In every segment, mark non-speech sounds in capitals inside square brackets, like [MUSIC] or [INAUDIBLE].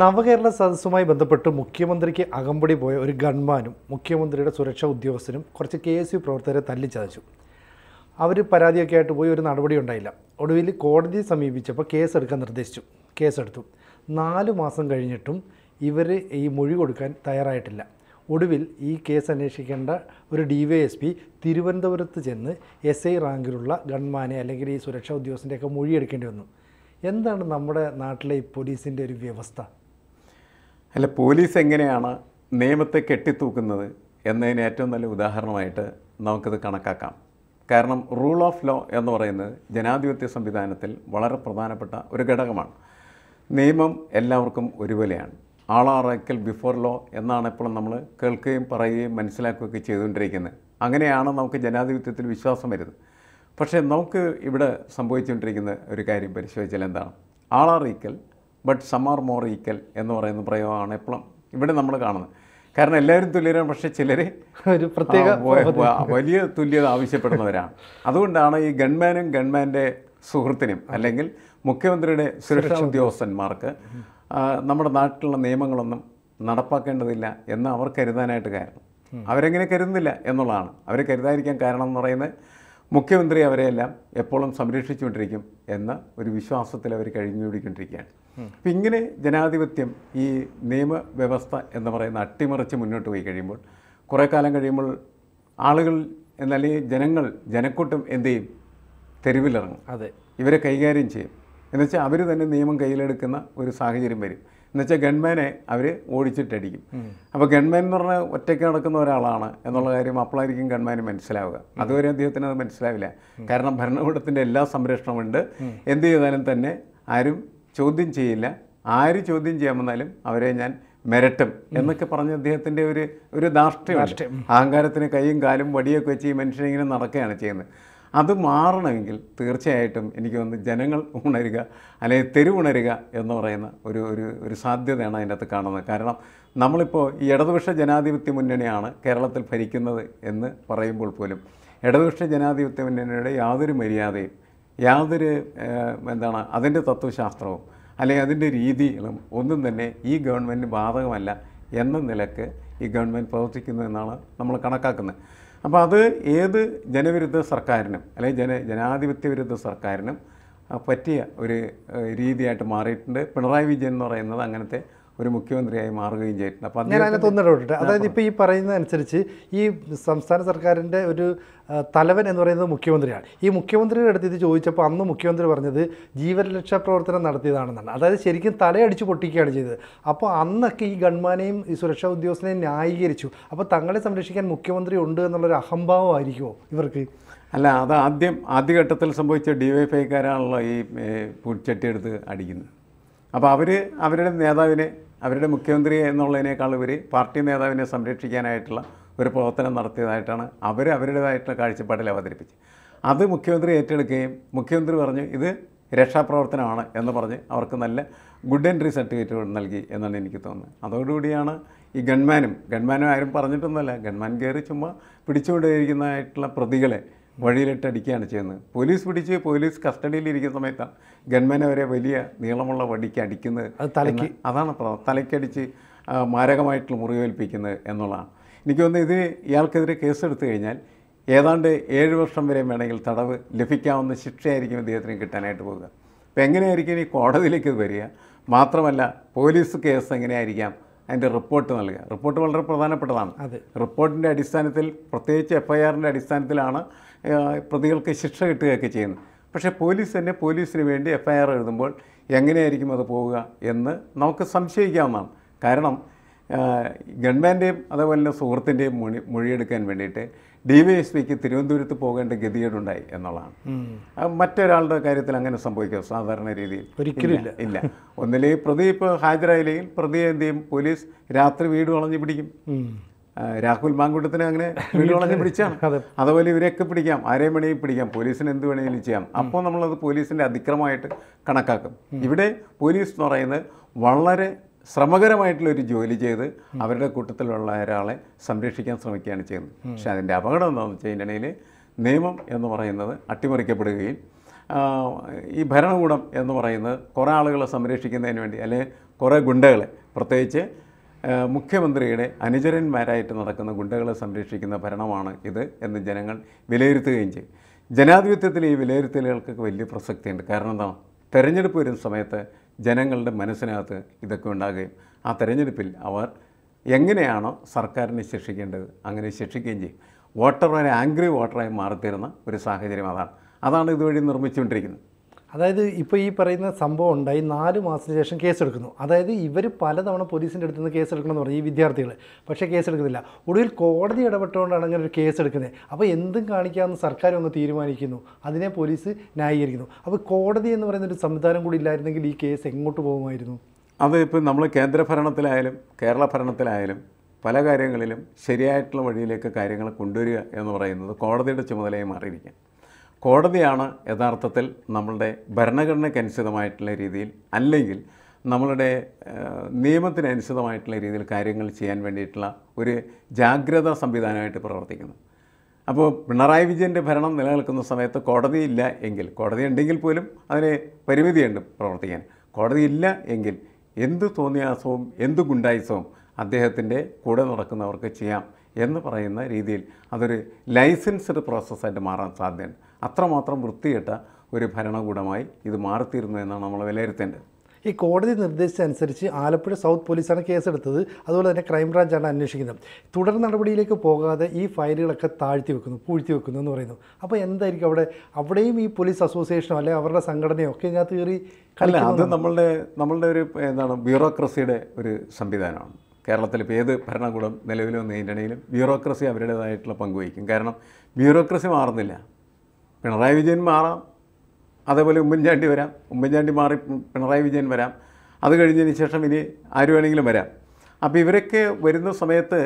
നവകേരള സദസ്സുമായി ബന്ധപ്പെട്ട് മുഖ്യമന്ത്രിക്ക് അകമ്പടി പോയ ഒരു ഗൺമാനും മുഖ്യമന്ത്രിയുടെ സുരക്ഷാ ഉദ്യോഗസ്ഥനും കുറച്ച് കെ എസ് യു പ്രവർത്തകരെ തല്ലിച്ചതച്ചു അവർ പരാതിയൊക്കെ ആയിട്ട് പോയി ഒരു നടപടി ഉണ്ടായില്ല ഒടുവിൽ കോടതിയെ സമീപിച്ചപ്പോൾ കേസെടുക്കാൻ നിർദ്ദേശിച്ചു കേസെടുത്തു നാല് മാസം കഴിഞ്ഞിട്ടും ഇവർ ഈ മൊഴി കൊടുക്കാൻ തയ്യാറായിട്ടില്ല ഒടുവിൽ ഈ കേസ് അന്വേഷിക്കേണ്ട ഒരു ഡി വൈ എസ് പി തിരുവനന്തപുരത്ത് ചെന്ന് എസ് ഐ റാങ്കിലുള്ള ഗൺമാനെ അല്ലെങ്കിൽ ഈ സുരക്ഷാ ഉദ്യോഗസ്ഥൻ്റെയൊക്കെ മൊഴി എടുക്കേണ്ടി വന്നു എന്താണ് നമ്മുടെ നാട്ടിലെ ഈ പോലീസിൻ്റെ ഒരു വ്യവസ്ഥ അല്ല പോലീസ് എങ്ങനെയാണ് നിയമത്തെ കെട്ടിത്തൂക്കുന്നത് എന്നതിന് ഏറ്റവും നല്ല ഉദാഹരണമായിട്ട് നമുക്കിത് കണക്കാക്കാം കാരണം റൂൾ ഓഫ് ലോ എന്ന് പറയുന്നത് ജനാധിപത്യ സംവിധാനത്തിൽ വളരെ പ്രധാനപ്പെട്ട ഒരു ഘടകമാണ് നിയമം എല്ലാവർക്കും ഒരുപോലെയാണ് ആളാറക്കൽ ബിഫോർ ലോ എന്നാണ് എപ്പോഴും നമ്മൾ കേൾക്കുകയും പറയുകയും മനസ്സിലാക്കുകയൊക്കെ ചെയ്തുകൊണ്ടിരിക്കുന്നത് അങ്ങനെയാണ് നമുക്ക് ജനാധിപത്യത്തിൽ വിശ്വാസം വരുന്നത് പക്ഷേ നമുക്ക് ഇവിടെ സംഭവിച്ചുകൊണ്ടിരിക്കുന്ന ഒരു കാര്യം പരിശോധിച്ചാൽ എന്താണ് ആളാറക്കൽ ബട്ട് സമ്മർ മോർ ഈക്വൽ എന്ന് പറയുന്ന പ്രയോഗമാണ് എപ്പോഴും ഇവിടെ നമ്മൾ കാണുന്നത് കാരണം എല്ലാവരും തുല്യരാണ് പക്ഷേ ചിലർ [LAUGHS] ഒരു പ്രത്യേക വലിയ തുല്യത ആവശ്യപ്പെടുന്നവരാണ് അതുകൊണ്ടാണ് ഈ ഗൺമാനും ഗൺമാൻ്റെ സുഹൃത്തിനും അല്ലെങ്കിൽ മുഖ്യമന്ത്രിയുടെ സുരക്ഷാ ഉദ്യോഗസ്ഥന്മാർക്ക് നമ്മുടെ നാട്ടിലുള്ള നിയമങ്ങളൊന്നും നടപ്പാക്കേണ്ടതില്ല എന്ന് അവർ കരുതാനായിട്ട് കാരണം അവരെങ്ങനെ കരുതുന്നില്ല എന്നുള്ളതാണ് അവർ കരുതാതിരിക്കാൻ കാരണം എന്ന് പറയുന്നത് മുഖ്യമന്ത്രി അവരെയെല്ലാം എപ്പോഴും സംരക്ഷിച്ചുകൊണ്ടിരിക്കും എന്ന ഒരു വിശ്വാസത്തിൽ അവർ കഴിഞ്ഞുകൂടിക്കൊണ്ടിരിക്കുകയാണ് അപ്പം ഇങ്ങനെ ജനാധിപത്യം ഈ നിയമവ്യവസ്ഥ എന്ന് പറയുന്ന അട്ടിമറിച്ച് മുന്നോട്ട് പോയി കഴിയുമ്പോൾ കുറേ കാലം കഴിയുമ്പോൾ ആളുകൾ എന്നല്ലെങ്കിൽ ജനങ്ങൾ ജനക്കൂട്ടം എന്ത് ചെയ്യും തെരുവിലിറങ്ങും അതെ ഇവരെ കൈകാര്യം ചെയ്യും എന്നുവെച്ചാൽ അവർ തന്നെ നിയമം കയ്യിലെടുക്കുന്ന ഒരു സാഹചര്യം വരും എന്നുവെച്ചാൽ ഗൺമാനെ അവർ ഓടിച്ചിട്ടടിക്കും അപ്പോൾ ഗൺമാൻ എന്ന് പറഞ്ഞാൽ ഒറ്റയ്ക്ക് നടക്കുന്ന ഒരാളാണ് എന്നുള്ള കാര്യം അപ്പോളായിരിക്കും ഗൺമാന് മനസ്സിലാവുക അതുവരെ അദ്ദേഹത്തിന് അത് മനസ്സിലാവില്ല കാരണം ഭരണകൂടത്തിൻ്റെ എല്ലാ സംരക്ഷണമുണ്ട് എന്ത് ചെയ്താലും തന്നെ ആരും ചോദ്യം ചെയ്യില്ല ആര് ചോദ്യം ചെയ്യാൻ വന്നാലും അവരെ ഞാൻ മെരട്ടും എന്നൊക്കെ പറഞ്ഞ അദ്ദേഹത്തിൻ്റെ ഒരു ഒരു ധാർഷ്ട്യം അഹങ്കാരത്തിന് കൈയും കാലും വടിയൊക്കെ വെച്ച് ഈ മനുഷ്യനിങ്ങനെ നടക്കുകയാണ് ചെയ്യുന്നത് അത് മാറണമെങ്കിൽ തീർച്ചയായിട്ടും എനിക്ക് വന്ന് ജനങ്ങൾ ഉണരുക അല്ലെങ്കിൽ തെരുവുണരുക എന്ന് പറയുന്ന ഒരു ഒരു ഒരു സാധ്യതയാണ് അകത്ത് കാണുന്നത് കാരണം നമ്മളിപ്പോൾ ഈ ഇടതുപക്ഷ ജനാധിപത്യ മുന്നണിയാണ് കേരളത്തിൽ ഭരിക്കുന്നത് എന്ന് പറയുമ്പോൾ പോലും ഇടതുപക്ഷ ജനാധിപത്യ മുന്നണിയുടെ യാതൊരു മര്യാദയും യാതൊരു എന്താണ് അതിൻ്റെ തത്വശാസ്ത്രവും അല്ലെങ്കിൽ അതിൻ്റെ രീതികളും ഒന്നും തന്നെ ഈ ഗവൺമെൻറ്റിന് ബാധകമല്ല എന്ന നിലക്ക് ഈ ഗവൺമെൻറ് പ്രവർത്തിക്കുന്നു എന്നാണ് നമ്മൾ കണക്കാക്കുന്നത് അപ്പോൾ അത് ഏത് ജനവിരുദ്ധ സർക്കാരിനും അല്ലെങ്കിൽ ജന ജനാധിപത്യ വിരുദ്ധ സർക്കാരിനും പറ്റിയ ഒരു രീതിയായിട്ട് മാറിയിട്ടുണ്ട് പിണറായി വിജയൻ എന്ന് പറയുന്നത് അങ്ങനത്തെ ഒരു മുഖ്യമന്ത്രിയായി മാറുകയും ചെയ്തിട്ടുണ്ട് അപ്പോൾ ഞാൻ അതിനകത്ത് ഒന്നിടപെട്ടെ അതായത് ഇപ്പോൾ ഈ പറയുന്നതനുസരിച്ച് ഈ സംസ്ഥാന സർക്കാരിൻ്റെ ഒരു തലവൻ എന്ന് പറയുന്നത് മുഖ്യമന്ത്രിയാണ് ഈ മുഖ്യമന്ത്രിയുടെ അടുത്ത് ഇത് ചോദിച്ചപ്പോൾ അന്ന് മുഖ്യമന്ത്രി പറഞ്ഞത് ജീവരക്ഷാ പ്രവർത്തനം നടത്തിയതാണെന്നാണ് അതായത് ശരിക്കും തലയടിച്ച് പൊട്ടിക്കുകയാണ് ചെയ്തത് അപ്പോൾ അന്നൊക്കെ ഈ ഗൺമാനെയും ഈ സുരക്ഷാ ഉദ്യോഗസ്ഥനെയും ന്യായീകരിച്ചു അപ്പോൾ തങ്ങളെ സംരക്ഷിക്കാൻ മുഖ്യമന്ത്രി ഉണ്ട് എന്നുള്ളൊരു അഹംഭാവമായിരിക്കുമോ ഇവർക്ക് അല്ല അത് ആദ്യം ആദ്യഘട്ടത്തിൽ സംഭവിച്ച ഡി വൈ ഫൈക്കാരാണല്ലോ ഈ പുൽച്ചട്ടി എടുത്ത് അടിക്കുന്നത് അപ്പോൾ അവർ അവരുടെ നേതാവിനെ അവരുടെ മുഖ്യമന്ത്രി എന്നുള്ളതിനേക്കാൾ ഇവർ പാർട്ടി നേതാവിനെ സംരക്ഷിക്കാനായിട്ടുള്ള ഒരു പ്രവർത്തനം നടത്തിയതായിട്ടാണ് അവർ അവരുടേതായിട്ടുള്ള കാഴ്ചപ്പാടിൽ അവതരിപ്പിച്ചത് അത് മുഖ്യമന്ത്രി ഏറ്റെടുക്കുകയും മുഖ്യമന്ത്രി പറഞ്ഞു ഇത് രക്ഷാപ്രവർത്തനമാണ് എന്ന് പറഞ്ഞ് അവർക്ക് നല്ല ഗുഡ് എൻട്രി സർട്ടിഫിക്കറ്റ് നൽകി എന്നാണ് എനിക്ക് തോന്നുന്നത് അതോടുകൂടിയാണ് ഈ ഗൺമാനും ഗൺമാനും ആരും പറഞ്ഞിട്ടൊന്നുമല്ല ഗൺമാൻ കയറി ചുമ്മാ പിടിച്ചുകൊണ്ടേയിരിക്കുന്നതായിട്ടുള്ള പ്രതികളെ അടിക്കുകയാണ് ചെയ്യുന്നത് പോലീസ് പിടിച്ച് പോലീസ് കസ്റ്റഡിയിൽ ഇരിക്കുന്ന സമയത്താണ് ഗൺമാനെ വരെ വലിയ നീളമുള്ള വടിക്ക് അടിക്കുന്നത് തലയ്ക്ക് അതാണ് തലയ്ക്കടിച്ച് മാരകമായിട്ടുള്ള മുറിവേൽപ്പിക്കുന്നത് എന്നുള്ളതാണ് എനിക്ക് തോന്നുന്നു ഇതിന് ഇയാൾക്കെതിരെ കേസെടുത്തു കഴിഞ്ഞാൽ ഏതാണ്ട് ഏഴ് വർഷം വരെ വേണമെങ്കിൽ തടവ് ലഭിക്കാവുന്ന ശിക്ഷയായിരിക്കും ഇദ്ദേഹത്തിന് കിട്ടാനായിട്ട് പോകുക അപ്പോൾ എങ്ങനെയായിരിക്കും ഈ കോടതിയിലേക്ക് ഇത് വരിക മാത്രമല്ല പോലീസ് കേസ് എങ്ങനെയായിരിക്കാം അതിൻ്റെ റിപ്പോർട്ട് നൽകുക റിപ്പോർട്ട് വളരെ പ്രധാനപ്പെട്ടതാണ് റിപ്പോർട്ടിൻ്റെ അടിസ്ഥാനത്തിൽ പ്രത്യേകിച്ച് എഫ് ഐ ആറിൻ്റെ അടിസ്ഥാനത്തിലാണ് പ്രതികൾക്ക് ശിക്ഷ കിട്ടുകയൊക്കെ ചെയ്യുന്നു പക്ഷേ പോലീസ് തന്നെ പോലീസിന് വേണ്ടി എഫ് ഐ ആർ എഴുതുമ്പോൾ എങ്ങനെയായിരിക്കും അത് പോവുക എന്ന് നമുക്ക് സംശയിക്കാവുന്നതാണ് കാരണം ഗവൺമെൻറ്റേയും അതേപോലെ തന്നെ സുഹൃത്തിൻ്റെയും മൊഴി മൊഴിയെടുക്കാൻ വേണ്ടിയിട്ട് ഡി വൈ എസ് പിക്ക് തിരുവനന്തപുരത്ത് പോകേണ്ട ഗതികേടുണ്ടായി എന്നുള്ളതാണ് മറ്റൊരാളുടെ കാര്യത്തിൽ അങ്ങനെ സംഭവിക്കുക സാധാരണ രീതിയിൽ ഒരിക്കലും ഇല്ല ഒന്നിലെ പ്രതി ഇപ്പോൾ ഹാജരായില്ലെങ്കിൽ പ്രതിയെ എന്ത് ചെയ്യും പോലീസ് രാത്രി വീട് വളഞ്ഞു പിടിക്കും രാഹുൽ മാങ്കുട്ടത്തിന് അങ്ങനെ വീടുകളൊക്കെ പിടിച്ചാണ് [LAUGHS] അതുപോലെ ഇവരെയൊക്കെ പിടിക്കാം ആരെയും വേണമെങ്കിൽ പിടിക്കാം പോലീസിന് എന്ത് വേണമെങ്കിലും ചെയ്യാം അപ്പോൾ നമ്മളത് പോലീസിൻ്റെ അതിക്രമമായിട്ട് കണക്കാക്കും ഇവിടെ പോലീസ് എന്ന് പറയുന്നത് വളരെ ശ്രമകരമായിട്ടുള്ള ഒരു ജോലി ചെയ്ത് അവരുടെ കൂട്ടത്തിലുള്ള ഒരാളെ സംരക്ഷിക്കാൻ ശ്രമിക്കുകയാണ് ചെയ്യുന്നത് പക്ഷെ അതിൻ്റെ അപകടം എന്താണെന്ന് വെച്ച് കഴിഞ്ഞിട്ടുണ്ടെങ്കിൽ നിയമം എന്ന് പറയുന്നത് അട്ടിമറിക്കപ്പെടുകയും ഈ ഭരണകൂടം എന്ന് പറയുന്നത് കുറേ ആളുകളെ സംരക്ഷിക്കുന്നതിന് വേണ്ടി അല്ലെങ്കിൽ കുറേ ഗുണ്ടകളെ പ്രത്യേകിച്ച് മുഖ്യമന്ത്രിയുടെ അനുചരന്മാരായിട്ട് നടക്കുന്ന ഗുണ്ടകളെ സംരക്ഷിക്കുന്ന ഭരണമാണ് ഇത് എന്ന് ജനങ്ങൾ വിലയിരുത്തുകയും ചെയ്യും ജനാധിപത്യത്തിൽ ഈ വിലയിരുത്തലുകൾക്കൊക്കെ വലിയ പ്രസക്തിയുണ്ട് കാരണം എന്താണ് തെരഞ്ഞെടുപ്പ് വരുന്ന സമയത്ത് ജനങ്ങളുടെ മനസ്സിനകത്ത് ഇതൊക്കെ ഉണ്ടാകുകയും ആ തെരഞ്ഞെടുപ്പിൽ അവർ എങ്ങനെയാണോ സർക്കാരിനെ ശിക്ഷിക്കേണ്ടത് അങ്ങനെ ശിക്ഷിക്കുകയും ചെയ്യും വോട്ടർ ആംഗ്രി വോട്ടറായി മാറിത്തരുന്ന ഒരു സാഹചര്യം അതാണ് അതാണ് ഇതുവഴി നിർമ്മിച്ചുകൊണ്ടിരിക്കുന്നത് അതായത് ഇപ്പോൾ ഈ പറയുന്ന സംഭവം ഉണ്ടായി നാല് മാസത്തിന് ശേഷം കേസെടുക്കുന്നു അതായത് ഇവർ പലതവണ പോലീസിൻ്റെ അടുത്ത് നിന്ന് കേസെടുക്കണമെന്ന് പറഞ്ഞു ഈ വിദ്യാർത്ഥികൾ പക്ഷേ കേസെടുക്കുന്നില്ല ഒടുവിൽ കോടതി ഇടപെട്ടുകൊണ്ടാണ് അങ്ങനെ ഒരു കേസെടുക്കുന്നത് അപ്പോൾ എന്തും കാണിക്കാമെന്ന് സർക്കാർ ഒന്ന് തീരുമാനിക്കുന്നു അതിനെ പോലീസ് ന്യായീകരിക്കുന്നു അപ്പോൾ കോടതി എന്ന് പറയുന്ന ഒരു സംവിധാനം കൂടി ഇല്ലായിരുന്നെങ്കിൽ ഈ കേസ് എങ്ങോട്ട് പോകുമായിരുന്നു അത് ഇപ്പോൾ നമ്മൾ കേന്ദ്ര ഭരണത്തിലായാലും കേരള ഭരണത്തിലായാലും പല കാര്യങ്ങളിലും ശരിയായിട്ടുള്ള വഴിയിലേക്ക് കാര്യങ്ങൾ കൊണ്ടുവരിക എന്ന് പറയുന്നത് കോടതിയുടെ ചുമതലയെ മാറിയിരിക്കാം കോടതിയാണ് യഥാർത്ഥത്തിൽ നമ്മളുടെ ഭരണഘടനയ്ക്കനുസൃതമായിട്ടുള്ള രീതിയിൽ അല്ലെങ്കിൽ നമ്മളുടെ നിയമത്തിനനുസൃതമായിട്ടുള്ള രീതിയിൽ കാര്യങ്ങൾ ചെയ്യാൻ വേണ്ടിയിട്ടുള്ള ഒരു ജാഗ്രതാ സംവിധാനമായിട്ട് പ്രവർത്തിക്കുന്നു അപ്പോൾ പിണറായി വിജയൻ്റെ ഭരണം നിലനിൽക്കുന്ന സമയത്ത് കോടതിയില്ല എങ്കിൽ കോടതി ഉണ്ടെങ്കിൽ പോലും അതിന് പരിമിതിയുണ്ട് പ്രവർത്തിക്കാൻ കോടതിയില്ല എങ്കിൽ എന്ത് തോന്നിയാസവും എന്ത് ഗുണ്ടായുസവും അദ്ദേഹത്തിൻ്റെ കൂടെ നടക്കുന്നവർക്ക് ചെയ്യാം എന്ന് പറയുന്ന രീതിയിൽ അതൊരു ലൈസൻസ്ഡ് പ്രോസസ്സായിട്ട് മാറാൻ സാധ്യതയുണ്ട് അത്രമാത്രം വൃത്തികെട്ട ഒരു ഭരണകൂടമായി ഇത് മാറിത്തീരുന്നു എന്നാണ് നമ്മൾ വിലയിരുത്തേണ്ടത് ഈ കോടതി നിർദ്ദേശിച്ചനുസരിച്ച് ആലപ്പുഴ സൗത്ത് പോലീസാണ് കേസെടുത്തത് അതുപോലെ തന്നെ ക്രൈംബ്രാഞ്ചാണ് അന്വേഷിക്കുന്നത് തുടർ നടപടിയിലേക്ക് പോകാതെ ഈ ഫയലുകളൊക്കെ താഴ്ത്തി വെക്കുന്നു പൂഴ്ത്തി വെക്കുന്നു എന്ന് പറയുന്നു അപ്പോൾ എന്തായിരിക്കും അവിടെ അവിടെയും ഈ പോലീസ് അസോസിയേഷനോ അല്ലെങ്കിൽ അവരുടെ സംഘടനയോ ഒക്കെ ഇതിനകത്ത് കയറി അല്ല അത് നമ്മളുടെ നമ്മളുടെ ഒരു എന്താണ് ബ്യൂറോക്രസിയുടെ ഒരു സംവിധാനമാണ് കേരളത്തിൽ ഇപ്പോൾ ഏത് ഭരണകൂടം നിലവിൽ വന്നതിൻ്റെ ബ്യൂറോക്രസി അവരുടേതായിട്ടുള്ള പങ്കുവഹിക്കും കാരണം ബ്യൂറോക്രസി മാറുന്നില്ല പിണറായി വിജയൻ മാറാം അതേപോലെ ഉമ്മൻചാണ്ടി വരാം ഉമ്മൻചാണ്ടി മാറി പിണറായി വിജയൻ വരാം അത് കഴിഞ്ഞതിന് ശേഷം ഇനി ആര് വേണമെങ്കിലും വരാം അപ്പോൾ ഇവരൊക്കെ വരുന്ന സമയത്ത്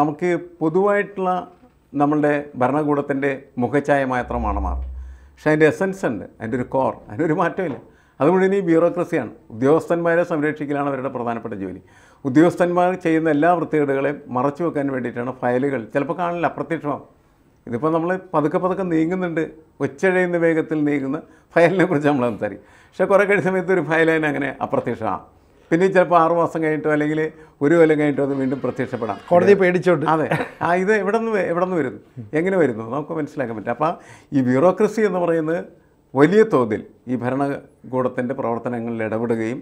നമുക്ക് പൊതുവായിട്ടുള്ള നമ്മളുടെ ഭരണകൂടത്തിൻ്റെ മുഖഛായ മാത്രമാണ് മാറും പക്ഷേ അതിൻ്റെ എസൻസ് ഉണ്ട് അതിൻ്റെ ഒരു കോർ അതിനൊരു മാറ്റമില്ല അതുകൊണ്ട് ഇനി ഈ ബ്യൂറോക്രസിയാണ് ഉദ്യോഗസ്ഥന്മാരെ സംരക്ഷിക്കലാണ് അവരുടെ പ്രധാനപ്പെട്ട ജോലി ഉദ്യോഗസ്ഥന്മാർ ചെയ്യുന്ന എല്ലാ വൃത്തികേടുകളെയും മറച്ചു വെക്കാൻ വേണ്ടിയിട്ടാണ് ഫയലുകൾ ചിലപ്പോൾ കാണില്ല അപ്രത്യക്ഷമാകും ഇതിപ്പോൾ നമ്മൾ പതുക്കെ പതുക്കെ നീങ്ങുന്നുണ്ട് ഒച്ചഴയുന്ന വേഗത്തിൽ നീങ്ങുന്ന ഫയലിനെ കുറിച്ച് നമ്മൾ സംസാരിക്കും പക്ഷേ കുറേ കഴിഞ്ഞ സമയത്ത് ഒരു ഫയൽ അതിനെ അങ്ങനെ അപ്രത്യക്ഷമാണ് പിന്നെ ചിലപ്പോൾ ആറു മാസം കഴിഞ്ഞിട്ടോ അല്ലെങ്കിൽ ഒരു കൊല്ലം കഴിഞ്ഞിട്ടോ അത് വീണ്ടും പ്രത്യക്ഷപ്പെടാം കോടതി പേടിച്ചോണ്ട് അതെ ആ ഇത് എവിടെ നിന്ന് എവിടെ നിന്ന് വരുന്നു എങ്ങനെ വരുന്നു നമുക്ക് മനസ്സിലാക്കാൻ പറ്റും അപ്പോൾ ഈ ബ്യൂറോക്രസി എന്ന് പറയുന്നത് വലിയ തോതിൽ ഈ ഭരണകൂടത്തിൻ്റെ പ്രവർത്തനങ്ങളിൽ ഇടപെടുകയും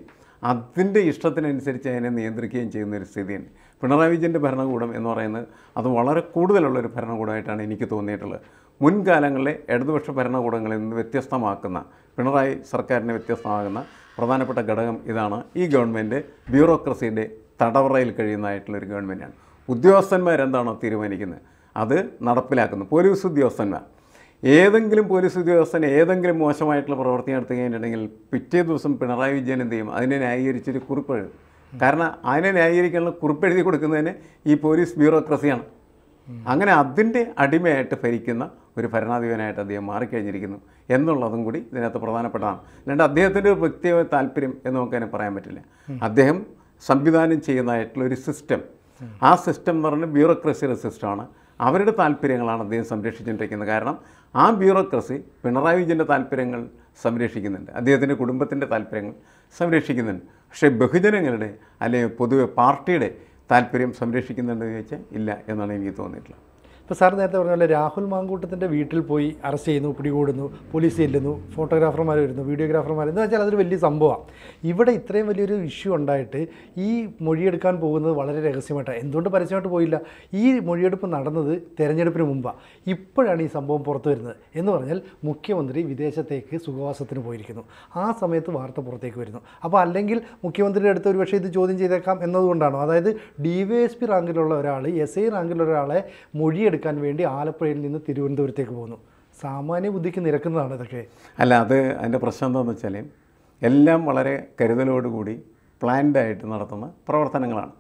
അതിൻ്റെ ഇഷ്ടത്തിനനുസരിച്ച് അതിനെ നിയന്ത്രിക്കുകയും ചെയ്യുന്ന ഒരു സ്ഥിതിയാണ് പിണറായി വിജയൻ്റെ ഭരണകൂടം എന്ന് പറയുന്നത് അത് വളരെ കൂടുതലുള്ളൊരു ഭരണകൂടമായിട്ടാണ് എനിക്ക് തോന്നിയിട്ടുള്ളത് മുൻകാലങ്ങളിലെ ഇടതുപക്ഷ ഭരണകൂടങ്ങളിൽ നിന്ന് വ്യത്യസ്തമാക്കുന്ന പിണറായി സർക്കാരിനെ വ്യത്യസ്തമാകുന്ന പ്രധാനപ്പെട്ട ഘടകം ഇതാണ് ഈ ഗവൺമെൻറ് ബ്യൂറോക്രസിയുടെ തടവറയിൽ കഴിയുന്നതായിട്ടുള്ളൊരു ഗവൺമെൻറ്റാണ് ഉദ്യോഗസ്ഥന്മാരെന്താണോ തീരുമാനിക്കുന്നത് അത് നടപ്പിലാക്കുന്നു പോലീസ് ഉദ്യോഗസ്ഥന്മാർ ഏതെങ്കിലും പോലീസ് ഉദ്യോഗസ്ഥൻ ഏതെങ്കിലും മോശമായിട്ടുള്ള പ്രവർത്തി നടത്തി കഴിഞ്ഞിട്ടുണ്ടെങ്കിൽ പിറ്റേ ദിവസം പിണറായി വിജയൻ എന്ത് ചെയ്യും അതിനെ ന്യായീകരിച്ചൊരു കുറിപ്പ് എഴുതും കാരണം അതിനെ ന്യായീകരിക്കാനുള്ള കുറിപ്പ് എഴുതി കൊടുക്കുന്നതിന് ഈ പോലീസ് ബ്യൂറോക്രസിയാണ് അങ്ങനെ അതിൻ്റെ അടിമയായിട്ട് ഭരിക്കുന്ന ഒരു ഭരണാധിപനായിട്ട് അദ്ദേഹം മാറിക്കഴിഞ്ഞിരിക്കുന്നു എന്നുള്ളതും കൂടി ഇതിനകത്ത് പ്രധാനപ്പെട്ടതാണ് അല്ലാണ്ട് അദ്ദേഹത്തിൻ്റെ വ്യക്തിയായ താല്പര്യം എന്ന് അതിനെ പറയാൻ പറ്റില്ല അദ്ദേഹം സംവിധാനം ചെയ്യുന്നതായിട്ടുള്ള ഒരു സിസ്റ്റം ആ സിസ്റ്റം എന്ന് പറഞ്ഞാൽ ബ്യൂറോക്രസിയുടെ സിസ്റ്റമാണ് അവരുടെ താല്പര്യങ്ങളാണ് അദ്ദേഹം സംരക്ഷിച്ചുകൊണ്ടിരിക്കുന്നത് കാരണം ആ ബ്യൂറോക്രസി പിണറായി വിജയൻ്റെ താല്പര്യങ്ങൾ സംരക്ഷിക്കുന്നുണ്ട് അദ്ദേഹത്തിൻ്റെ കുടുംബത്തിൻ്റെ താല്പര്യങ്ങൾ സംരക്ഷിക്കുന്നുണ്ട് പക്ഷേ ബഹുജനങ്ങളുടെ അല്ലെങ്കിൽ പൊതുവെ പാർട്ടിയുടെ താല്പര്യം സംരക്ഷിക്കുന്നുണ്ടെന്ന് ചോദിച്ചാൽ ഇല്ല എന്നാണ് എനിക്ക് തോന്നിയിട്ടുള്ളത് ഇപ്പോൾ സാർ നേരത്തെ പറഞ്ഞ പോലെ രാഹുൽ മാങ്കൂട്ടത്തിൻ്റെ വീട്ടിൽ പോയി അറസ്റ്റ് ചെയ്യുന്നു പിടികൂടുന്നു പോലീസ് ചെല്ലുന്നു ഫോട്ടോഗ്രാഫർമാർ വരുന്നു വീഡിയോഗ്രാഫർമാർ എന്ന് വെച്ചാൽ അതൊരു വലിയ സംഭവമാണ് ഇവിടെ ഇത്രയും വലിയൊരു ഇഷ്യൂ ഉണ്ടായിട്ട് ഈ മൊഴിയെടുക്കാൻ പോകുന്നത് വളരെ രഹസ്യമായിട്ടാണ് എന്തുകൊണ്ട് പരസ്യമായിട്ട് പോയില്ല ഈ മൊഴിയെടുപ്പ് നടന്നത് തെരഞ്ഞെടുപ്പിന് മുമ്പാണ് ഇപ്പോഴാണ് ഈ സംഭവം പുറത്തു വരുന്നത് എന്ന് പറഞ്ഞാൽ മുഖ്യമന്ത്രി വിദേശത്തേക്ക് സുഖവാസത്തിന് പോയിരിക്കുന്നു ആ സമയത്ത് വാർത്ത പുറത്തേക്ക് വരുന്നു അപ്പോൾ അല്ലെങ്കിൽ മുഖ്യമന്ത്രിയുടെ അടുത്ത് ഒരുപക്ഷെ ഇത് ചോദ്യം ചെയ്തേക്കാം എന്നതുകൊണ്ടാണോ അതായത് ഡി വൈ എസ് പി റാങ്കിലുള്ള ഒരാൾ എസ് ഐ റാങ്കിലുള്ള ഒരാളെ മൊഴിയെടുക്കുക എടുക്കാൻ വേണ്ടി ആലപ്പുഴയിൽ നിന്ന് തിരുവനന്തപുരത്തേക്ക് പോകുന്നു സാമാന്യ ബുദ്ധിക്ക് നിരക്കുന്നതാണ് ഇതൊക്കെ അല്ല അത് അതിൻ്റെ പ്രശ്നം എന്താണെന്ന് വെച്ചാൽ എല്ലാം വളരെ കരുതലോടുകൂടി പ്ലാൻഡായിട്ട് നടത്തുന്ന പ്രവർത്തനങ്ങളാണ്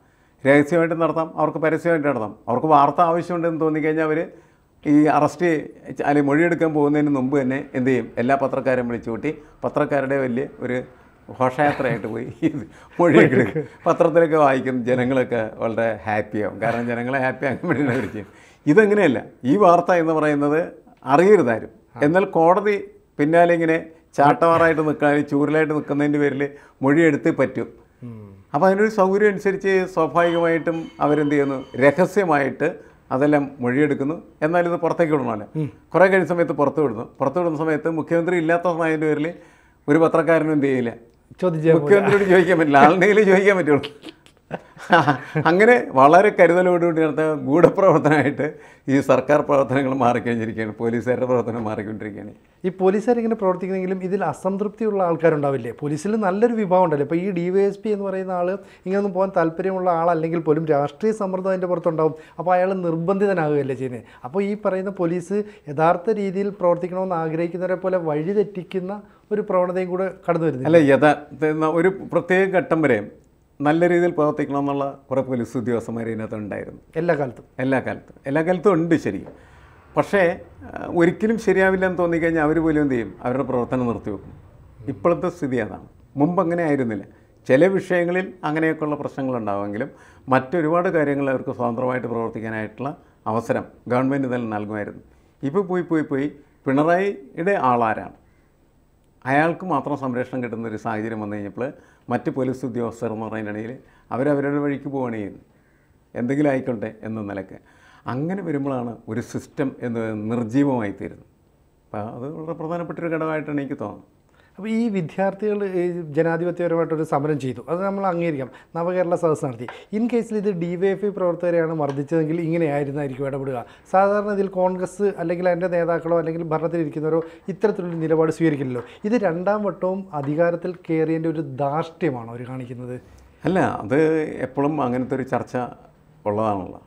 രഹസ്യമായിട്ട് നടത്താം അവർക്ക് പരസ്യമായിട്ട് നടത്താം അവർക്ക് വാർത്ത ആവശ്യമുണ്ടെന്ന് തോന്നിക്കഴിഞ്ഞാൽ അവർ ഈ അറസ്റ്റ് അല്ലെങ്കിൽ മൊഴിയെടുക്കാൻ പോകുന്നതിന് മുമ്പ് തന്നെ എന്ത് ചെയ്യും എല്ലാ പത്രക്കാരും വിളിച്ചു കൂട്ടി പത്രക്കാരുടെ വലിയ ഒരു ഘോഷയാത്രയായിട്ട് പോയി [LAUGHS] മൊഴിയൊക്കെ പത്രത്തിലൊക്കെ വായിക്കും ജനങ്ങളൊക്കെ വളരെ ഹാപ്പിയാവും കാരണം ജനങ്ങളെ ഹാപ്പിയാകാൻ വേണ്ടി അവർ ചെയ്യും ഇതെങ്ങനെയല്ല ഈ വാർത്ത എന്ന് പറയുന്നത് അറിയരുതായിരുന്നു എന്നാൽ കോടതി പിന്നാലെ ഇങ്ങനെ ചാട്ടവാറായിട്ട് നിൽക്കാൻ ചൂരലായിട്ട് നിൽക്കുന്നതിൻ്റെ പേരിൽ മൊഴിയെടുത്തേ പറ്റും അപ്പോൾ അതിനൊരു സൗകര്യം അനുസരിച്ച് സ്വാഭാവികമായിട്ടും അവരെന്ത് ചെയ്യുന്നു രഹസ്യമായിട്ട് അതെല്ലാം മൊഴിയെടുക്കുന്നു എന്നാൽ ഇത് പുറത്തേക്ക് വിടണമല്ലോ കുറേ കഴിഞ്ഞ സമയത്ത് പുറത്തു വിടുന്നു പുറത്തു വിടുന്ന സമയത്ത് മുഖ്യമന്ത്രി സമയത്തിൻ്റെ പേരിൽ ഒരു പത്രക്കാരനും എന്ത് ചെയ്യില്ല മുഖ്യമന്ത്രിയോട് ചോദിക്കാൻ പറ്റില്ല ആളിനെങ്കിലും ചോദിക്കാൻ പറ്റുള്ളൂ അങ്ങനെ വളരെ കരുതലോടുകൂടി നടത്ത ഗൂഢപ്രവർത്തനമായിട്ട് ഈ സർക്കാർ പ്രവർത്തനങ്ങൾ മാറിക്കഴിഞ്ഞിരിക്കുകയാണ് പോലീസുകാരുടെ പ്രവർത്തനം മാറിക്കൊണ്ടിരിക്കുകയാണ് ഈ പോലീസുകാരിങ്ങനെ പ്രവർത്തിക്കുന്നെങ്കിലും ഇതിൽ അസംതൃപ്തിയുള്ള ആൾക്കാരുണ്ടാവില്ലേ പോലീസിൽ നല്ലൊരു വിഭാഗം ഉണ്ടല്ലോ ഇപ്പോൾ ഈ ഡി വൈ എസ് പി എന്ന് പറയുന്ന ആൾ ഇങ്ങനൊന്നും പോകാൻ താല്പര്യമുള്ള ആളല്ലെങ്കിൽ പോലും രാഷ്ട്രീയ സമ്മർദ്ദം അതിൻ്റെ പുറത്തുണ്ടാവും അപ്പോൾ അയാൾ നിർബന്ധിതനാകുകയല്ലേ ചെയ്യുന്നത് അപ്പോൾ ഈ പറയുന്ന പോലീസ് യഥാർത്ഥ രീതിയിൽ പ്രവർത്തിക്കണമെന്ന് ആഗ്രഹിക്കുന്നവരെ പോലെ വഴിതെറ്റിക്കുന്ന ഒരു പ്രവണതയും കൂടെ കടന്നു വരുന്നത് അല്ല യഥാർത്ഥ ഒരു പ്രത്യേക ഘട്ടം വരെ നല്ല രീതിയിൽ പ്രവർത്തിക്കണം എന്നുള്ള കുറേ പോലീസ് ഉദ്യോഗസ്ഥന്മാർ ഇതിനകത്ത് ഉണ്ടായിരുന്നു എല്ലാ കാലത്തും എല്ലാ കാലത്തും എല്ലാ കാലത്തും ഉണ്ട് ശരി പക്ഷേ ഒരിക്കലും ശരിയാവില്ല എന്ന് തോന്നിക്കഴിഞ്ഞാൽ അവർ പോലും എന്ത് ചെയ്യും അവരുടെ പ്രവർത്തനം നിർത്തിവെക്കും ഇപ്പോഴത്തെ സ്ഥിതി അതാണ് മുമ്പ് അങ്ങനെ ആയിരുന്നില്ല ചില വിഷയങ്ങളിൽ അങ്ങനെയൊക്കെയുള്ള പ്രശ്നങ്ങളുണ്ടാവുമെങ്കിലും മറ്റൊരുപാട് കാര്യങ്ങൾ അവർക്ക് സ്വതന്ത്രമായിട്ട് പ്രവർത്തിക്കാനായിട്ടുള്ള അവസരം ഗവൺമെൻറ് തന്നെ നൽകുമായിരുന്നു ഇപ്പോൾ പോയി പോയി പോയി പിണറായിയുടെ ആളാരാണ് അയാൾക്ക് മാത്രം സംരക്ഷണം കിട്ടുന്ന ഒരു സാഹചര്യം വന്നു കഴിഞ്ഞപ്പോൾ മറ്റ് പോലീസ് ഉദ്യോഗസ്ഥർ എന്ന് പറഞ്ഞിട്ടുണ്ടെങ്കിൽ അവരവരുടെ വഴിക്ക് പോവുകയാണ് എന്തെങ്കിലും ആയിക്കോട്ടെ എന്ന നിലക്ക് അങ്ങനെ വരുമ്പോഴാണ് ഒരു സിസ്റ്റം എന്ന് നിർജീവമായി തീരുന്നത് അപ്പോൾ അത് വളരെ പ്രധാനപ്പെട്ടൊരു ഘടകമായിട്ടാണ് എനിക്ക് തോന്നുന്നത് അപ്പോൾ ഈ വിദ്യാർത്ഥികൾ ജനാധിപത്യപരമായിട്ടൊരു സമരം ചെയ്തു അത് നമ്മൾ അംഗീകരിക്കാം നവകേരള സദസ് നടത്തി ഇൻ കേസിൽ ഇത് ഡി വൈ എഫ് പ്രവർത്തകരെയാണ് മർദ്ദിച്ചതെങ്കിൽ ഇങ്ങനെയായിരുന്നായിരിക്കും ഇടപെടുക സാധാരണ ഇതിൽ കോൺഗ്രസ് അല്ലെങ്കിൽ അതിൻ്റെ നേതാക്കളോ അല്ലെങ്കിൽ ഭരണത്തിലിരിക്കുന്നവരോ ഇത്തരത്തിലൊരു നിലപാട് സ്വീകരിക്കില്ലല്ലോ ഇത് രണ്ടാം വട്ടവും അധികാരത്തിൽ കയറിയതിൻ്റെ ഒരു ധാർഷ്ട്യമാണോ അവർ കാണിക്കുന്നത് അല്ല അത് എപ്പോഴും അങ്ങനത്തെ ഒരു ചർച്ച ഉള്ളതാണല്ലോ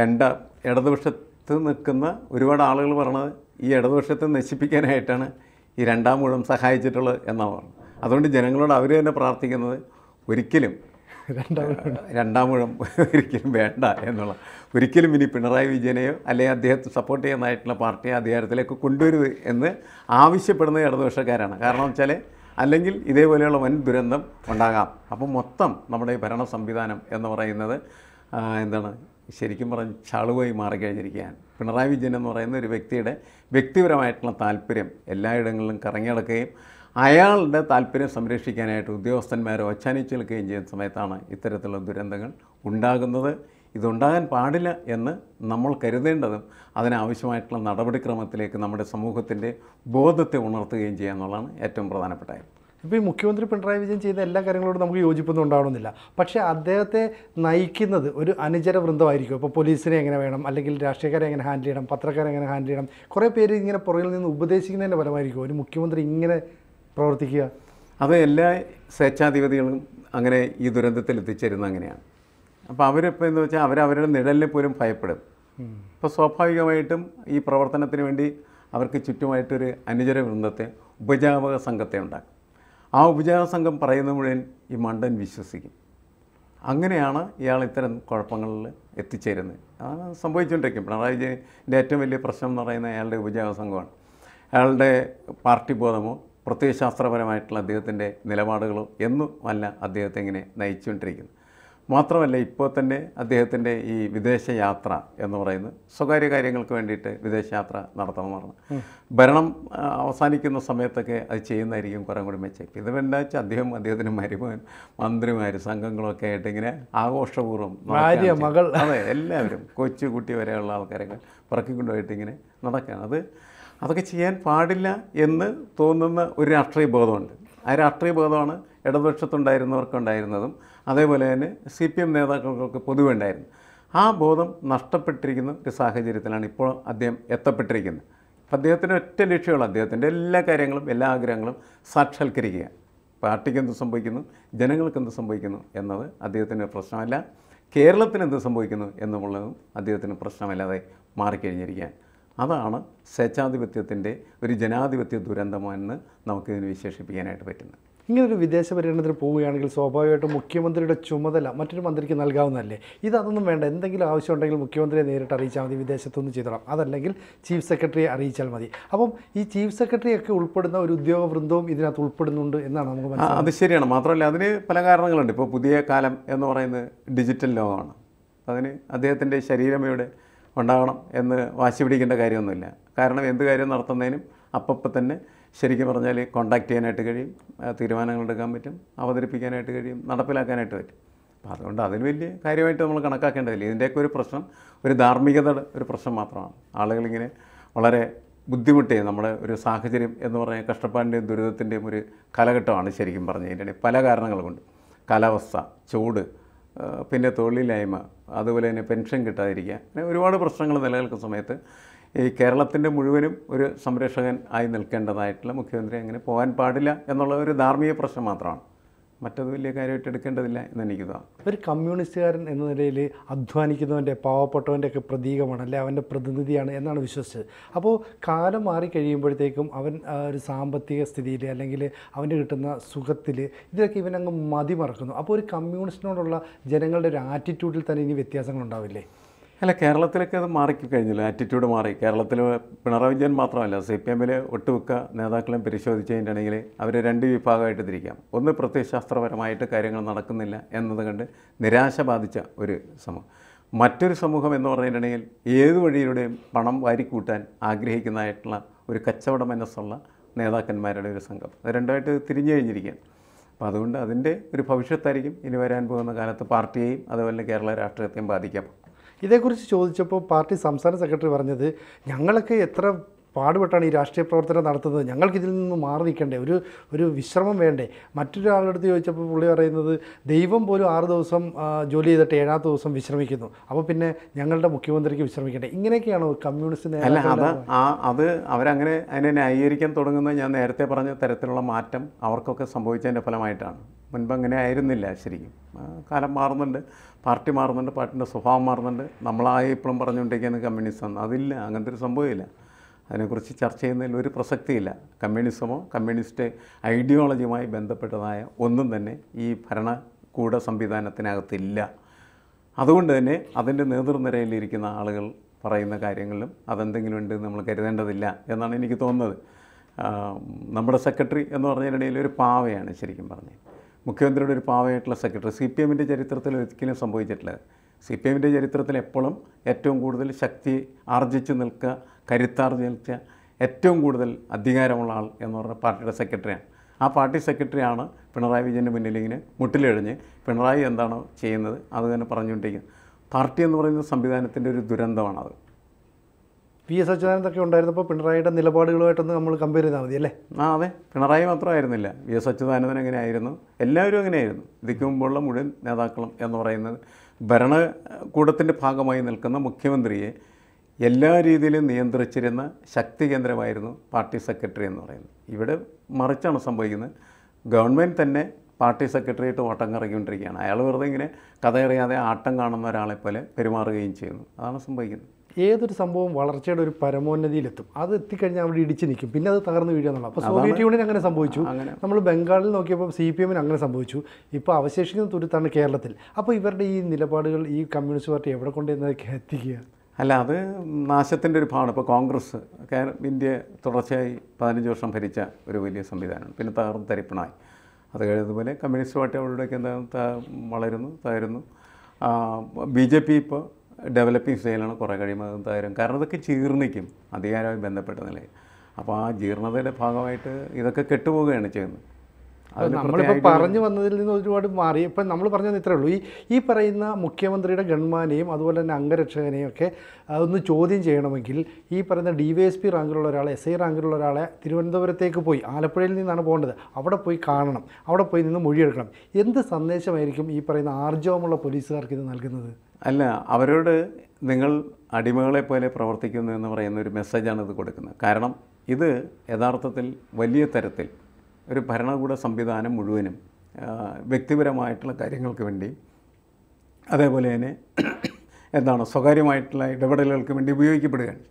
രണ്ട് ഇടതുപക്ഷത്ത് നിൽക്കുന്ന ഒരുപാട് ആളുകൾ പറഞ്ഞത് ഈ ഇടതുപക്ഷത്തെ നശിപ്പിക്കാനായിട്ടാണ് ഈ രണ്ടാം ഊഴം സഹായിച്ചിട്ടുള്ളത് എന്നാണ് പറഞ്ഞത് അതുകൊണ്ട് ജനങ്ങളോട് അവർ തന്നെ പ്രാർത്ഥിക്കുന്നത് ഒരിക്കലും രണ്ടാം ഊഴം ഒരിക്കലും വേണ്ട എന്നുള്ള ഒരിക്കലും ഇനി പിണറായി വിജയനെയോ അല്ലെങ്കിൽ അദ്ദേഹത്തെ സപ്പോർട്ട് ചെയ്യുന്നതായിട്ടുള്ള പാർട്ടിയെ അധികാരത്തിലേക്ക് കൊണ്ടുവരുത് എന്ന് ആവശ്യപ്പെടുന്നത് ഇടതുപക്ഷക്കാരാണ് കാരണം വെച്ചാൽ അല്ലെങ്കിൽ ഇതേപോലെയുള്ള വൻ ദുരന്തം ഉണ്ടാകാം അപ്പം മൊത്തം നമ്മുടെ ഈ ഭരണ സംവിധാനം എന്ന് പറയുന്നത് എന്താണ് ശരിക്കും പറഞ്ഞ് ചളുവായി മാറിക്കഴിഞ്ഞിരിക്കുകയാണ് പിണറായി വിജയൻ എന്ന് പറയുന്ന ഒരു വ്യക്തിയുടെ വ്യക്തിപരമായിട്ടുള്ള താല്പര്യം എല്ലായിടങ്ങളിലും കറങ്ങിടക്കുകയും അയാളുടെ താല്പര്യം സംരക്ഷിക്കാനായിട്ട് ഉദ്യോഗസ്ഥന്മാരോ ഒച്ചാനിച്ച് നിൽക്കുകയും ചെയ്യുന്ന സമയത്താണ് ഇത്തരത്തിലുള്ള ദുരന്തങ്ങൾ ഉണ്ടാകുന്നത് ഇതുണ്ടാകാൻ പാടില്ല എന്ന് നമ്മൾ കരുതേണ്ടതും അതിനാവശ്യമായിട്ടുള്ള നടപടിക്രമത്തിലേക്ക് നമ്മുടെ സമൂഹത്തിൻ്റെ ബോധത്തെ ഉണർത്തുകയും ചെയ്യുക എന്നുള്ളതാണ് ഏറ്റവും പ്രധാനപ്പെട്ട കാര്യം ഇപ്പോൾ ഈ മുഖ്യമന്ത്രി പിണറായി വിജയൻ ചെയ്ത എല്ലാ കാര്യങ്ങളോടും നമുക്ക് യോജിപ്പൊന്നും ഉണ്ടാവണമെന്നില്ല പക്ഷേ അദ്ദേഹത്തെ നയിക്കുന്നത് ഒരു അനുചര വൃന്ദമായിരിക്കും ഇപ്പോൾ പോലീസിനെ എങ്ങനെ വേണം അല്ലെങ്കിൽ രാഷ്ട്രീയക്കാരെ എങ്ങനെ ഹാൻഡിൽ ചെയ്യണം പത്രക്കാരെ എങ്ങനെ ഹാൻഡിൽ ചെയ്യണം കുറേ പേര് ഇങ്ങനെ പുറകിൽ നിന്ന് ഉപദേശിക്കുന്നതിൻ്റെ ഫലമായിരിക്കും ഒരു മുഖ്യമന്ത്രി ഇങ്ങനെ പ്രവർത്തിക്കുക അത് എല്ലാ സ്വേച്ഛാധിപതികളും അങ്ങനെ ഈ ദുരന്തത്തിൽ എത്തിച്ചേരുന്നത് അങ്ങനെയാണ് അപ്പോൾ അവരിപ്പോൾ എന്ന് വെച്ചാൽ അവരവരുടെ നിഴലിനെ പോലും ഭയപ്പെടും ഇപ്പോൾ സ്വാഭാവികമായിട്ടും ഈ പ്രവർത്തനത്തിന് വേണ്ടി അവർക്ക് ചുറ്റുമായിട്ടൊരു അനുചര വൃന്ദത്തെ ഉപജാപക സംഘത്തെ ഉണ്ടാക്കും ആ ഉപചാര സംഘം പറയുന്ന മുഴുവൻ ഈ മണ്ടൻ വിശ്വസിക്കും അങ്ങനെയാണ് ഇയാൾ ഇത്തരം കുഴപ്പങ്ങളിൽ എത്തിച്ചേരുന്നത് അതാണ് സംഭവിച്ചുകൊണ്ടിരിക്കും പിണറായി വിജയൻ്റെ ഏറ്റവും വലിയ പ്രശ്നം എന്ന് പറയുന്നത് അയാളുടെ ഉപജാപ സംഘമാണ് അയാളുടെ പാർട്ടി ബോധമോ പ്രത്യയശാസ്ത്രപരമായിട്ടുള്ള അദ്ദേഹത്തിൻ്റെ നിലപാടുകളോ എന്നുമല്ല അദ്ദേഹത്തെ ഇങ്ങനെ നയിച്ചുകൊണ്ടിരിക്കുന്നത് മാത്രമല്ല ഇപ്പോൾ തന്നെ അദ്ദേഹത്തിൻ്റെ ഈ വിദേശയാത്ര എന്ന് പറയുന്നത് സ്വകാര്യ കാര്യങ്ങൾക്ക് വേണ്ടിയിട്ട് വിദേശയാത്ര പറഞ്ഞു ഭരണം അവസാനിക്കുന്ന സമയത്തൊക്കെ അത് ചെയ്യുന്നതായിരിക്കും കുറേ കൂടി മെച്ചം ഇത് വേണ്ട വെച്ചാൽ അദ്ദേഹം അദ്ദേഹത്തിൻ്റെ മരുമകൻ മന്ത്രിമാർ സംഘങ്ങളൊക്കെ ആയിട്ട് ഇങ്ങനെ ആഘോഷപൂർവ്വം മകൾ അതെ എല്ലാവരും കൊച്ചു കുട്ടി വരെയുള്ള ആൾക്കാരൊക്കെ പറക്കിക്കൊണ്ടുപോയിട്ട് ഇങ്ങനെ നടക്കുകയാണ് അത് അതൊക്കെ ചെയ്യാൻ പാടില്ല എന്ന് തോന്നുന്ന ഒരു രാഷ്ട്രീയ ബോധമുണ്ട് ആ രാഷ്ട്രീയ ബോധമാണ് ഇടതുപക്ഷത്തുണ്ടായിരുന്നവർക്കുണ്ടായിരുന്നതും അതേപോലെ തന്നെ സി പി എം നേതാക്കൾക്കൊക്കെ പൊതുവെ ഉണ്ടായിരുന്നു ആ ബോധം നഷ്ടപ്പെട്ടിരിക്കുന്ന ഒരു സാഹചര്യത്തിലാണ് ഇപ്പോൾ അദ്ദേഹം എത്തപ്പെട്ടിരിക്കുന്നത് അപ്പോൾ അദ്ദേഹത്തിൻ്റെ ഒറ്റ ലക്ഷ്യമുള്ള അദ്ദേഹത്തിൻ്റെ എല്ലാ കാര്യങ്ങളും എല്ലാ ആഗ്രഹങ്ങളും സാക്ഷാത്കരിക്കുക പാർട്ടിക്ക് എന്ത് സംഭവിക്കുന്നു ജനങ്ങൾക്ക് എന്ത് സംഭവിക്കുന്നു എന്നത് അദ്ദേഹത്തിൻ്റെ പ്രശ്നമല്ല കേരളത്തിന് എന്ത് സംഭവിക്കുന്നു എന്നുള്ളതും അദ്ദേഹത്തിന് പ്രശ്നമല്ലാതെ മാറിക്കഴിഞ്ഞിരിക്കുകയാണ് അതാണ് സ്വേച്ഛാധിപത്യത്തിൻ്റെ ഒരു ജനാധിപത്യ ദുരന്തമെന്ന് നമുക്കിതിന് വിശേഷിപ്പിക്കാനായിട്ട് പറ്റുന്നത് ഇങ്ങനൊരു വിദേശ പര്യടനത്തിന് പോവുകയാണെങ്കിൽ സ്വാഭാവികമായിട്ടും മുഖ്യമന്ത്രിയുടെ ചുമതല മറ്റൊരു മന്ത്രിക്ക് നൽകാവുന്നതല്ലേ ഇത് അതൊന്നും വേണ്ട എന്തെങ്കിലും ആവശ്യം ഉണ്ടെങ്കിൽ മുഖ്യമന്ത്രിയെ നേരിട്ട് അറിയിച്ചാൽ മതി വിദേശത്തുനിന്ന് ചെയ്തോളാം അതല്ലെങ്കിൽ ചീഫ് സെക്രട്ടറിയെ അറിയിച്ചാൽ മതി അപ്പം ഈ ചീഫ് സെക്രട്ടറിയൊക്കെ ഉൾപ്പെടുന്ന ഒരു ഉദ്യോഗ വൃന്ദവും ഇതിനകത്ത് ഉൾപ്പെടുന്നുണ്ട് എന്നാണ് നമുക്ക് അത് ശരിയാണ് മാത്രമല്ല അതിന് പല കാരണങ്ങളുണ്ട് ഇപ്പോൾ പുതിയ കാലം എന്ന് പറയുന്നത് ഡിജിറ്റൽ ലോകമാണ് അതിന് അദ്ദേഹത്തിൻ്റെ ശരീരമയുടെ ഉണ്ടാകണം എന്ന് വാശി പിടിക്കേണ്ട കാര്യമൊന്നുമില്ല കാരണം എന്ത് കാര്യം നടത്തുന്നതിനും അപ്പം തന്നെ ശരിക്കും പറഞ്ഞാൽ കോണ്ടാക്ട് ചെയ്യാനായിട്ട് കഴിയും തീരുമാനങ്ങൾ എടുക്കാൻ പറ്റും അവതരിപ്പിക്കാനായിട്ട് കഴിയും നടപ്പിലാക്കാനായിട്ട് പറ്റും അപ്പോൾ അതുകൊണ്ട് അതിന് വലിയ കാര്യമായിട്ട് നമ്മൾ കണക്കാക്കേണ്ടതില്ല ഇതിൻ്റെയൊക്കെ ഒരു പ്രശ്നം ഒരു ധാർമ്മികതയുടെ ഒരു പ്രശ്നം മാത്രമാണ് ആളുകളിങ്ങനെ വളരെ ബുദ്ധിമുട്ടേ നമ്മുടെ ഒരു സാഹചര്യം എന്ന് പറഞ്ഞാൽ കഷ്ടപ്പാടിൻ്റെയും ദുരിതത്തിൻ്റെയും ഒരു കാലഘട്ടമാണ് ശരിക്കും പറഞ്ഞു കഴിഞ്ഞിട്ടുണ്ടെങ്കിൽ പല കാരണങ്ങൾ കൊണ്ട് കാലാവസ്ഥ ചൂട് പിന്നെ തൊഴിലില്ലായ്മ അതുപോലെ തന്നെ പെൻഷൻ കിട്ടാതിരിക്കുക അങ്ങനെ ഒരുപാട് പ്രശ്നങ്ങൾ നിലനിൽക്കുന്ന സമയത്ത് ഈ കേരളത്തിൻ്റെ മുഴുവനും ഒരു സംരക്ഷകൻ ആയി നിൽക്കേണ്ടതായിട്ടുള്ള മുഖ്യമന്ത്രി അങ്ങനെ പോകാൻ പാടില്ല എന്നുള്ള ഒരു ധാർമ്മിക പ്രശ്നം മാത്രമാണ് മറ്റത് വലിയ കാര്യമായിട്ട് എടുക്കേണ്ടതില്ല എന്ന് എനിക്ക് തോന്നുന്നു ഒരു കമ്മ്യൂണിസ്റ്റുകാരൻ എന്ന നിലയിൽ അധ്വാനിക്കുന്നവൻ്റെ പാവപ്പെട്ടവൻ്റെ ഒക്കെ പ്രതീകമാണ് അല്ലെ അവൻ്റെ പ്രതിനിധിയാണ് എന്നാണ് വിശ്വസിച്ചത് അപ്പോൾ കാലം മാറിക്കഴിയുമ്പോഴത്തേക്കും അവൻ ഒരു സാമ്പത്തിക സ്ഥിതിയിൽ അല്ലെങ്കിൽ അവന് കിട്ടുന്ന സുഖത്തിൽ ഇതൊക്കെ ഇവനങ്ങ് മതി മറക്കുന്നു അപ്പോൾ ഒരു കമ്മ്യൂണിസ്റ്റിനോടുള്ള ജനങ്ങളുടെ ഒരു ആറ്റിറ്റ്യൂഡിൽ തന്നെ ഇനി വ്യത്യാസങ്ങളുണ്ടാവില്ലേ അല്ല കേരളത്തിലൊക്കെ അത് മാറിക്കി ആറ്റിറ്റ്യൂഡ് മാറി കേരളത്തിൽ പിണറായി വിജയൻ മാത്രമല്ല സി പി എമ്മിൽ ഒട്ടുമിക്ക നേതാക്കളെയും പരിശോധിച്ചതിൻ്റെണെങ്കിൽ അവർ രണ്ട് വിഭാഗമായിട്ട് തിരിക്കാം ഒന്ന് പ്രത്യയശാസ്ത്രപരമായിട്ട് കാര്യങ്ങൾ നടക്കുന്നില്ല എന്നത് കണ്ട് നിരാശ ബാധിച്ച ഒരു സമൂഹം മറ്റൊരു സമൂഹം എന്ന് പറഞ്ഞിട്ടുണ്ടെങ്കിൽ ഏത് വഴിയിലൂടെയും പണം വാരിക്കൂട്ടാൻ ആഗ്രഹിക്കുന്നതായിട്ടുള്ള ഒരു കച്ചവട മനസ്സുള്ള നേതാക്കന്മാരുടെ ഒരു സംഘം അത് രണ്ടായിട്ട് തിരിഞ്ഞു കഴിഞ്ഞിരിക്കുകയാണ് അപ്പോൾ അതുകൊണ്ട് അതിൻ്റെ ഒരു ഭവിഷ്യത്തായിരിക്കും ഇനി വരാൻ പോകുന്ന കാലത്ത് പാർട്ടിയെയും അതുപോലെ കേരള രാഷ്ട്രീയത്തെയും ബാധിക്കാം ഇതേക്കുറിച്ച് ചോദിച്ചപ്പോൾ പാർട്ടി സംസ്ഥാന സെക്രട്ടറി പറഞ്ഞത് ഞങ്ങളൊക്കെ എത്ര പാടുപെട്ടാണ് ഈ രാഷ്ട്രീയ പ്രവർത്തനം നടത്തുന്നത് ഞങ്ങൾക്കിതിൽ നിന്ന് മാറി നിൽക്കണ്ടേ ഒരു ഒരു വിശ്രമം വേണ്ടേ മറ്റൊരാളുടെ അടുത്ത് ചോദിച്ചപ്പോൾ പുള്ളി പറയുന്നത് ദൈവം പോലും ആറ് ദിവസം ജോലി ചെയ്തിട്ട് ഏഴാമത്തെ ദിവസം വിശ്രമിക്കുന്നു അപ്പോൾ പിന്നെ ഞങ്ങളുടെ മുഖ്യമന്ത്രിക്ക് വിശ്രമിക്കണ്ടേ ഇങ്ങനെയൊക്കെയാണ് കമ്മ്യൂണിസ്റ്റിനെ അല്ല അത് ആ അത് അവരങ്ങനെ അതിനെ ന്യായീകരിക്കാൻ തുടങ്ങുന്ന ഞാൻ നേരത്തെ പറഞ്ഞ തരത്തിലുള്ള മാറ്റം അവർക്കൊക്കെ സംഭവിച്ചതിൻ്റെ ഫലമായിട്ടാണ് മുൻപ് അങ്ങനെ ആയിരുന്നില്ല ശരിക്കും കാലം മാറുന്നുണ്ട് പാർട്ടി മാറുന്നുണ്ട് പാർട്ടിൻ്റെ സ്വഭാവം മാറുന്നുണ്ട് നമ്മളായി ഇപ്പോഴും പറഞ്ഞുകൊണ്ടിരിക്കുന്നത് കമ്മ്യൂണിസ്റ്റ് അതില്ല അങ്ങനത്തെ ഒരു സംഭവമില്ല അതിനെക്കുറിച്ച് ചർച്ച ചെയ്യുന്നതിൽ ഒരു പ്രസക്തിയില്ല കമ്മ്യൂണിസമോ കമ്മ്യൂണിസ്റ്റ് ഐഡിയോളജിയുമായി ബന്ധപ്പെട്ടതായ ഒന്നും തന്നെ ഈ ഭരണകൂട സംവിധാനത്തിനകത്തില്ല അതുകൊണ്ട് തന്നെ അതിൻ്റെ നേതൃനിരയിലിരിക്കുന്ന ആളുകൾ പറയുന്ന കാര്യങ്ങളിലും അതെന്തെങ്കിലും ഉണ്ട് നമ്മൾ കരുതേണ്ടതില്ല എന്നാണ് എനിക്ക് തോന്നുന്നത് നമ്മുടെ സെക്രട്ടറി എന്ന് പറഞ്ഞതിനിടയിൽ ഒരു പാവയാണ് ശരിക്കും പറഞ്ഞത് മുഖ്യമന്ത്രിയുടെ ഒരു പാവയായിട്ടുള്ള സെക്രട്ടറി സി പി എമ്മിൻ്റെ ചരിത്രത്തിൽ ഒരിക്കലും സംഭവിച്ചിട്ടില്ല സി പി എമ്മിൻ്റെ ചരിത്രത്തിൽ എപ്പോഴും ഏറ്റവും കൂടുതൽ ശക്തി ആർജിച്ചു നിൽക്കുക കരുത്താർജിച്ച ഏറ്റവും കൂടുതൽ അധികാരമുള്ള ആൾ എന്ന് പറഞ്ഞ പാർട്ടിയുടെ സെക്രട്ടറിയാണ് ആ പാർട്ടി സെക്രട്ടറിയാണ് പിണറായി വിജയൻ്റെ മുന്നിൽ ഇങ്ങനെ മുട്ടിലെഴിഞ്ഞ് പിണറായി എന്താണ് ചെയ്യുന്നത് അത് തന്നെ പറഞ്ഞുകൊണ്ടിരിക്കുന്നത് പാർട്ടി എന്ന് പറയുന്ന സംവിധാനത്തിൻ്റെ ഒരു ദുരന്തമാണത് പി എസ് അച്യുതാനന്ദൊക്കെ ഉണ്ടായിരുന്നപ്പോൾ പിണറായിയുടെ നിലപാടുകളുമായിട്ടൊന്ന് നമ്മൾ കമ്പയർ ചെയ്താൽ മതി അല്ലേ ആ അതെ പിണറായി മാത്രമായിരുന്നില്ല വി എസ് അച്യുതാനന്ദൻ എങ്ങനെയായിരുന്നു എല്ലാവരും എങ്ങനെയായിരുന്നു ഇതിക്ക് മുമ്പുള്ള മുഴുവൻ നേതാക്കളും എന്ന് പറയുന്നത് ഭരണകൂടത്തിൻ്റെ ഭാഗമായി നിൽക്കുന്ന മുഖ്യമന്ത്രിയെ എല്ലാ രീതിയിലും നിയന്ത്രിച്ചിരുന്ന ശക്തി കേന്ദ്രമായിരുന്നു പാർട്ടി സെക്രട്ടറി എന്ന് പറയുന്നത് ഇവിടെ മറിച്ചാണ് സംഭവിക്കുന്നത് ഗവൺമെൻറ് തന്നെ പാർട്ടി സെക്രട്ടറിയായിട്ട് ഓട്ടം കറങ്ങിക്കൊണ്ടിരിക്കുകയാണ് അയാൾ വെറുതെ ഇങ്ങനെ കഥയറിയാതെ ആട്ടം കാണുന്ന ഒരാളെ പോലെ പെരുമാറുകയും ചെയ്യുന്നു അതാണ് സംഭവിക്കുന്നത് ഏതൊരു സംഭവം വളർച്ചയുടെ ഒരു പരമോന്നതിയിലെത്തും അത് എത്തിക്കഴിഞ്ഞാൽ അവിടെ ഇടിച്ചു നിൽക്കും പിന്നെ അത് തകർന്നു വീഴുക അപ്പോൾ സോവിയറ്റ് യൂണിയൻ അങ്ങനെ സംഭവിച്ചു നമ്മൾ ബംഗാളിൽ നോക്കിയപ്പോൾ സി പി എമ്മിന് അങ്ങനെ സംഭവിച്ചു ഇപ്പോൾ അവശേഷിക്കുന്ന തുരുത്താണ് കേരളത്തിൽ അപ്പോൾ ഇവരുടെ ഈ നിലപാടുകൾ ഈ കമ്മ്യൂണിസ്റ്റ് പാർട്ടി എവിടെ കൊണ്ടുവന്നത് എത്തിക്കുക അല്ല അത് നാശത്തിൻ്റെ ഒരു ഭാഗമാണ് ഇപ്പോൾ കോൺഗ്രസ് ഇന്ത്യ തുടർച്ചയായി പതിനഞ്ച് വർഷം ഭരിച്ച ഒരു വലിയ സംവിധാനമാണ് പിന്നെ തകർന്ന് തരിപ്പണമായി അത് കഴിഞ്ഞതുപോലെ കമ്മ്യൂണിസ്റ്റ് പാർട്ടി അവരുടെയൊക്കെ എന്താ വളരുന്നു തകരുന്നു ബി ജെ പി ഇപ്പോൾ ഡെവലപ്പിംഗ് സ്റ്റൈലാണ് കുറേ കഴിയുമ്പോൾ തകരും കാരണം ഇതൊക്കെ ജീർണിക്കും അധികാരമായി ബന്ധപ്പെട്ട നിലയിൽ അപ്പോൾ ആ ജീർണതയുടെ ഭാഗമായിട്ട് ഇതൊക്കെ കെട്ടുപോവുകയാണ് ചെയ്യുന്നത് അത് നമ്മളിപ്പോൾ പറഞ്ഞു വന്നതിൽ നിന്ന് ഒരുപാട് മാറി ഇപ്പം നമ്മൾ പറഞ്ഞത് ഇത്രേ ഉള്ളൂ ഈ ഈ പറയുന്ന മുഖ്യമന്ത്രിയുടെ ഗൺമാനെയും അതുപോലെ തന്നെ അംഗരക്ഷകനെയും ഒക്കെ അതൊന്ന് ചോദ്യം ചെയ്യണമെങ്കിൽ ഈ പറയുന്ന ഡി വൈ എസ് പി റാങ്കിലുള്ള ഒരാളെ എസ് ഐ റാങ്കിലുള്ള ഒരാളെ തിരുവനന്തപുരത്തേക്ക് പോയി ആലപ്പുഴയിൽ നിന്നാണ് പോകേണ്ടത് അവിടെ പോയി കാണണം അവിടെ പോയി നിന്ന് മൊഴിയെടുക്കണം എന്ത് സന്ദേശമായിരിക്കും ഈ പറയുന്ന ആർജവമുള്ള പോലീസുകാർക്ക് ഇത് നൽകുന്നത് അല്ല അവരോട് നിങ്ങൾ അടിമകളെ പോലെ പ്രവർത്തിക്കുന്നു എന്ന് പറയുന്ന ഒരു മെസ്സേജാണ് ഇത് കൊടുക്കുന്നത് കാരണം ഇത് യഥാർത്ഥത്തിൽ വലിയ തരത്തിൽ ഒരു ഭരണകൂട സംവിധാനം മുഴുവനും വ്യക്തിപരമായിട്ടുള്ള കാര്യങ്ങൾക്ക് വേണ്ടി അതേപോലെ തന്നെ എന്താണ് സ്വകാര്യമായിട്ടുള്ള ഇടപെടലുകൾക്ക് വേണ്ടി ഉപയോഗിക്കപ്പെടുകയാണ്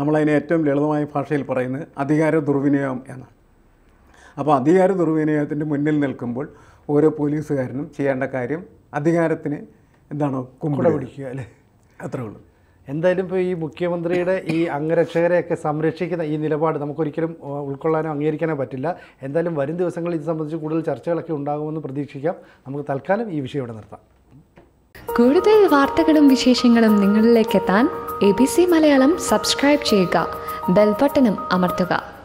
നമ്മളതിനെ ഏറ്റവും ലളിതമായ ഭാഷയിൽ പറയുന്നത് അധികാര ദുർവിനിയോഗം എന്നാണ് അപ്പോൾ അധികാര ദുർവിനിയോഗത്തിൻ്റെ മുന്നിൽ നിൽക്കുമ്പോൾ ഓരോ പോലീസുകാരനും ചെയ്യേണ്ട കാര്യം അധികാരത്തിന് എന്താണ് കുമ്പിടപിടിക്കുക പിടിക്കുക അല്ലേ അത്രേ ഉള്ളൂ എന്തായാലും ഇപ്പോൾ ഈ മുഖ്യമന്ത്രിയുടെ ഈ അംഗരക്ഷകരെയൊക്കെ സംരക്ഷിക്കുന്ന ഈ നിലപാട് നമുക്കൊരിക്കലും ഉൾക്കൊള്ളാനോ അംഗീകരിക്കാനോ പറ്റില്ല എന്തായാലും വരും ദിവസങ്ങളിൽ ഇത് സംബന്ധിച്ച് കൂടുതൽ ചർച്ചകളൊക്കെ ഉണ്ടാകുമെന്ന് പ്രതീക്ഷിക്കാം നമുക്ക് തൽക്കാലം ഈ വിഷയം ഇവിടെ നിർത്താം കൂടുതൽ വാർത്തകളും വിശേഷങ്ങളും നിങ്ങളിലേക്ക് എത്താൻ A B C Malayalam subscribe ചെയ്യുക ബെൽബട്ടനും അമർത്തുക